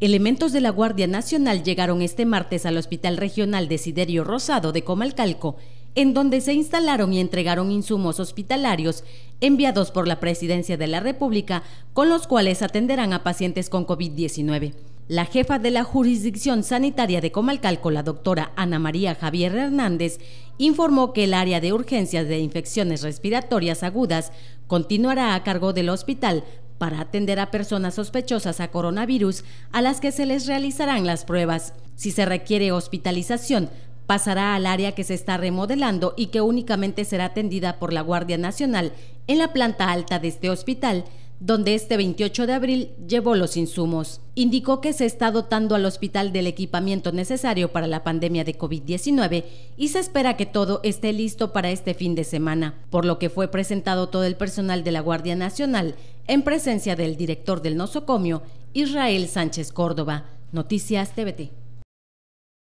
Elementos de la Guardia Nacional llegaron este martes al Hospital Regional Desiderio Rosado de Comalcalco, en donde se instalaron y entregaron insumos hospitalarios enviados por la Presidencia de la República, con los cuales atenderán a pacientes con COVID-19. La jefa de la jurisdicción sanitaria de Comalcalco, la doctora Ana María Javier Hernández, informó que el área de urgencias de infecciones respiratorias agudas continuará a cargo del hospital para atender a personas sospechosas a coronavirus a las que se les realizarán las pruebas. Si se requiere hospitalización, pasará al área que se está remodelando y que únicamente será atendida por la Guardia Nacional en la planta alta de este hospital, donde este 28 de abril llevó los insumos. Indicó que se está dotando al hospital del equipamiento necesario para la pandemia de COVID-19 y se espera que todo esté listo para este fin de semana, por lo que fue presentado todo el personal de la Guardia Nacional en presencia del director del nosocomio, Israel Sánchez Córdoba. Noticias TVT.